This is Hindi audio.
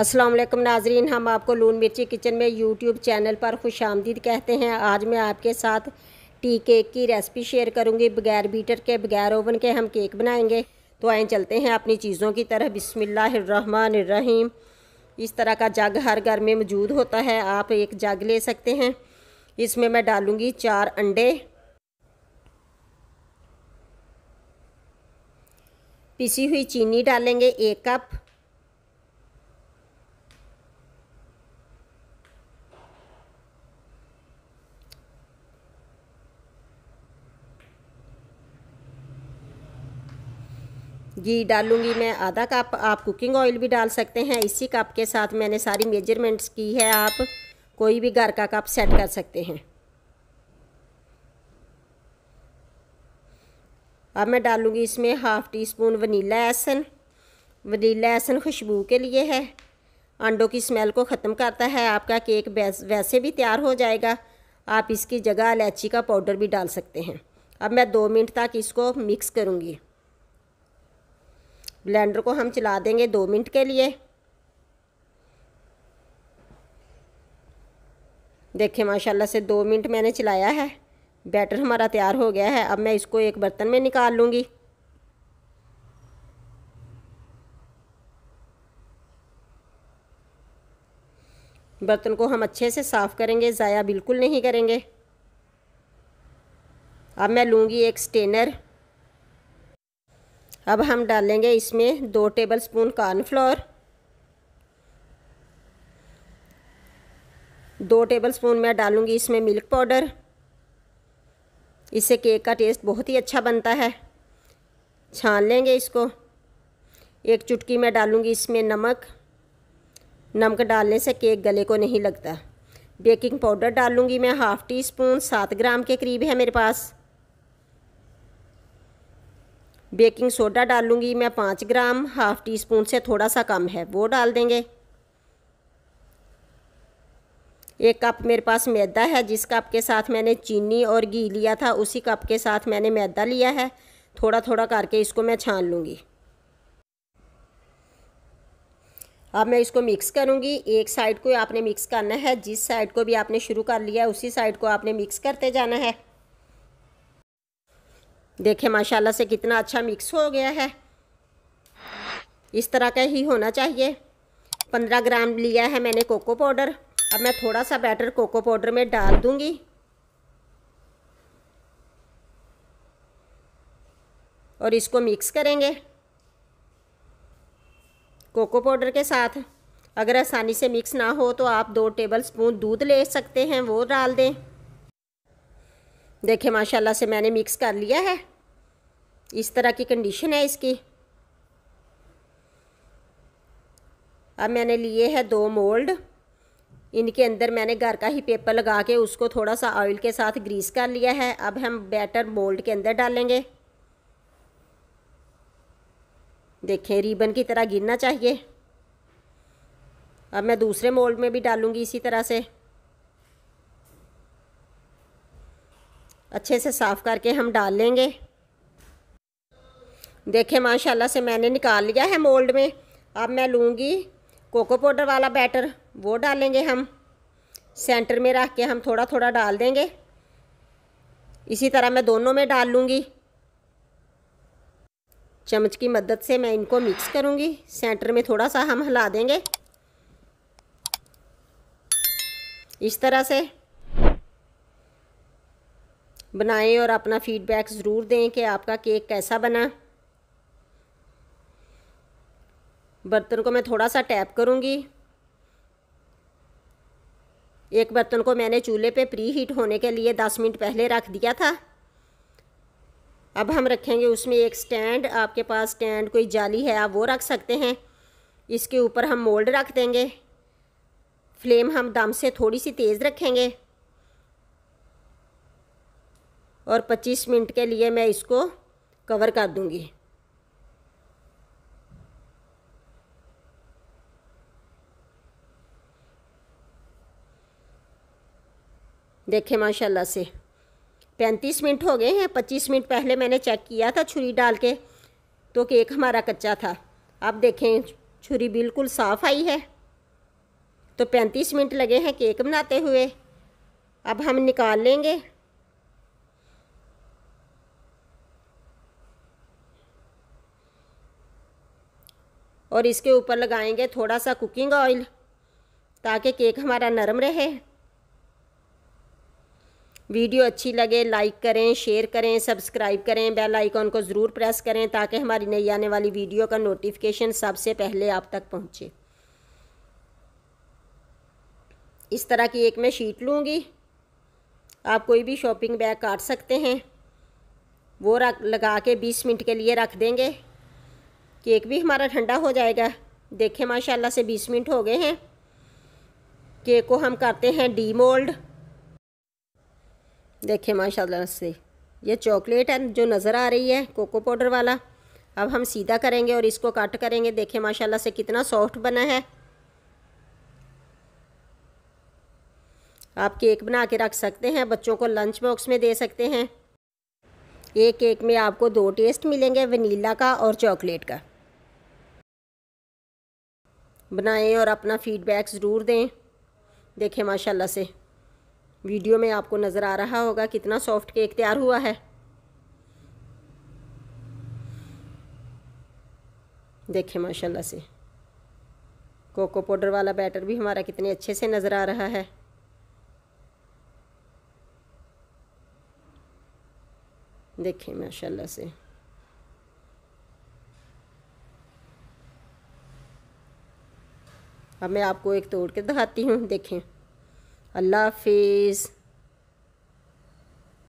अस्सलाम वालेकुम नाजरीन हम आपको लून मिर्ची किचन में यूट्यूब चैनल पर खुश आमदीद कहते हैं आज मैं आपके साथ टी केक की रेसिपी शेयर करूंगी बगैर बीटर के बगैर ओवन के हम केक बनाएंगे तो आए चलते हैं अपनी चीज़ों की तरह बिसमीम इस तरह का जग हर घर में मौजूद होता है आप एक जग ले सकते हैं इसमें मैं डालूँगी चार अंडे पिसी हुई चीनी डालेंगे एक कप घी डालूंगी मैं आधा कप आप कुकिंग ऑयल भी डाल सकते हैं इसी कप के साथ मैंने सारी मेजरमेंट्स की है आप कोई भी घर का कप सेट कर सकते हैं अब मैं डालूंगी इसमें half teaspoon vanilla essence vanilla essence खुशबू के लिए है अंडों की स्मेल को ख़त्म करता है आपका केक वैसे भी तैयार हो जाएगा आप इसकी जगह इलायची का पाउडर भी डाल सकते हैं अब मैं दो मिनट तक इसको मिक्स करूँगी ब्लेंडर को हम चला देंगे दो मिनट के लिए देखिए माशाल्लाह से दो मिनट मैंने चलाया है बैटर हमारा तैयार हो गया है अब मैं इसको एक बर्तन में निकाल लूँगी बर्तन को हम अच्छे से साफ़ करेंगे ज़ाया बिल्कुल नहीं करेंगे अब मैं लूँगी एक स्टेनर अब हम डालेंगे इसमें दो टेबल स्पून कॉर्नफ्लोर दो टेबल स्पून मैं डालूँगी इसमें मिल्क पाउडर इससे केक का टेस्ट बहुत ही अच्छा बनता है छान लेंगे इसको एक चुटकी मैं डालूँगी इसमें नमक नमक डालने से केक गले को नहीं लगता बेकिंग पाउडर डालूँगी मैं हाफ़ टी स्पून सात ग्राम के करीब है मेरे पास बेकिंग सोडा डालूँगी मैं पाँच ग्राम हाफ़ टी स्पून से थोड़ा सा कम है वो डाल देंगे एक कप मेरे पास मैदा है जिस कप के साथ मैंने चीनी और घी लिया था उसी कप के साथ मैंने मैदा लिया है थोड़ा थोड़ा करके इसको मैं छान लूँगी अब मैं इसको मिक्स करूँगी एक साइड को आपने मिक्स करना है जिस साइड को भी आपने शुरू कर लिया उसी साइड को आपने मिक्स करते जाना है देखें माशाल्लाह से कितना अच्छा मिक्स हो गया है इस तरह का ही होना चाहिए पंद्रह ग्राम लिया है मैंने कोको पाउडर अब मैं थोड़ा सा बैटर कोको पाउडर में डाल दूंगी और इसको मिक्स करेंगे कोको पाउडर के साथ अगर आसानी से मिक्स ना हो तो आप दो टेबल स्पून दूध ले सकते हैं वो डाल दें देखें माशाल्लाह से मैंने मिक्स कर लिया है इस तरह की कंडीशन है इसकी अब मैंने लिए है दो मोल्ड इनके अंदर मैंने घर का ही पेपर लगा के उसको थोड़ा सा ऑयल के साथ ग्रीस कर लिया है अब हम बैटर मोल्ड के अंदर डालेंगे देखें रिबन की तरह गिरना चाहिए अब मैं दूसरे मोल्ड में भी डालूंगी इसी तरह से अच्छे से साफ़ करके हम डाल लेंगे देखें माशाल्लाह से मैंने निकाल लिया है मोल्ड में अब मैं लूँगी कोको पाउडर वाला बैटर वो डालेंगे हम सेंटर में रख के हम थोड़ा थोड़ा डाल देंगे इसी तरह मैं दोनों में डाल लूँगी चम्मच की मदद से मैं इनको मिक्स करूँगी सेंटर में थोड़ा सा हम हिला देंगे इस तरह से बनाएं और अपना फ़ीडबैक ज़रूर दें कि आपका केक कैसा बना बर्तन को मैं थोड़ा सा टैप करूँगी एक बर्तन को मैंने चूल्हे पे प्री हीट होने के लिए दस मिनट पहले रख दिया था अब हम रखेंगे उसमें एक स्टैंड आपके पास स्टैंड कोई जाली है आप वो रख सकते हैं इसके ऊपर हम मोल्ड रख देंगे फ्लेम हम दम से थोड़ी सी तेज़ रखेंगे और 25 मिनट के लिए मैं इसको कवर कर दूँगी देखें माशाल्लाह से पैंतीस मिनट हो गए हैं पच्चीस मिनट पहले मैंने चेक किया था छुरी डाल के तो केक हमारा कच्चा था अब देखें छुरी बिल्कुल साफ़ आई है तो पैंतीस मिनट लगे हैं केक बनाते हुए अब हम निकाल लेंगे और इसके ऊपर लगाएंगे थोड़ा सा कुकिंग ऑयल ताकि केक हमारा नरम रहे वीडियो अच्छी लगे लाइक करें शेयर करें सब्सक्राइब करें बेल आइकॉन को ज़रूर प्रेस करें ताकि हमारी नई आने वाली वीडियो का नोटिफिकेशन सबसे पहले आप तक पहुंचे इस तरह की एक मैं शीट लूँगी आप कोई भी शॉपिंग बैग काट सकते हैं वो रख लगा के बीस मिनट के लिए रख देंगे केक भी हमारा ठंडा हो जाएगा देखें माशाल्लाह से बीस मिनट हो गए हैं केक को हम करते हैं डी मोल्ड देखें माशाल्लाह से ये चॉकलेट है जो नज़र आ रही है कोको पाउडर वाला अब हम सीधा करेंगे और इसको कट करेंगे देखें माशाल्लाह से कितना सॉफ्ट बना है आप केक बना के रख सकते हैं बच्चों को लंच बॉक्स में दे सकते हैं एक केक में आपको दो टेस्ट मिलेंगे वनीला का और चॉकलेट का बनाएं और अपना फ़ीडबैक ज़रूर दें देखें माशाल्लाह से वीडियो में आपको नज़र आ रहा होगा कितना सॉफ्ट केक तैयार हुआ है देखें माशाल्लाह से कोको पाउडर वाला बैटर भी हमारा कितने अच्छे से नज़र आ रहा है देखें माशाल्लाह से अब मैं आपको एक तोड़ के दिखाती हूँ देखें अल्लाह हाफिज़